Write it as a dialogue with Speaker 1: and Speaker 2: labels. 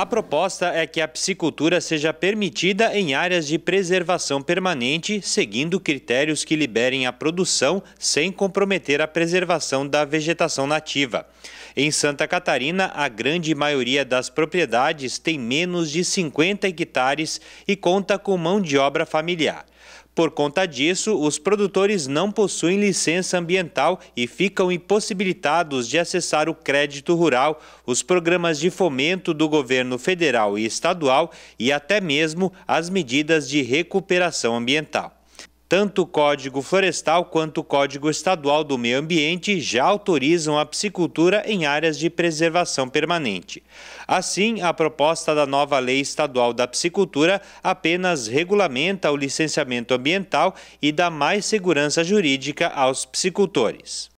Speaker 1: A proposta é que a piscicultura seja permitida em áreas de preservação permanente, seguindo critérios que liberem a produção sem comprometer a preservação da vegetação nativa. Em Santa Catarina, a grande maioria das propriedades tem menos de 50 hectares e conta com mão de obra familiar. Por conta disso, os produtores não possuem licença ambiental e ficam impossibilitados de acessar o crédito rural, os programas de fomento do governo federal e estadual e até mesmo as medidas de recuperação ambiental. Tanto o Código Florestal quanto o Código Estadual do Meio Ambiente já autorizam a psicultura em áreas de preservação permanente. Assim, a proposta da nova Lei Estadual da psicultura apenas regulamenta o licenciamento ambiental e dá mais segurança jurídica aos psicultores.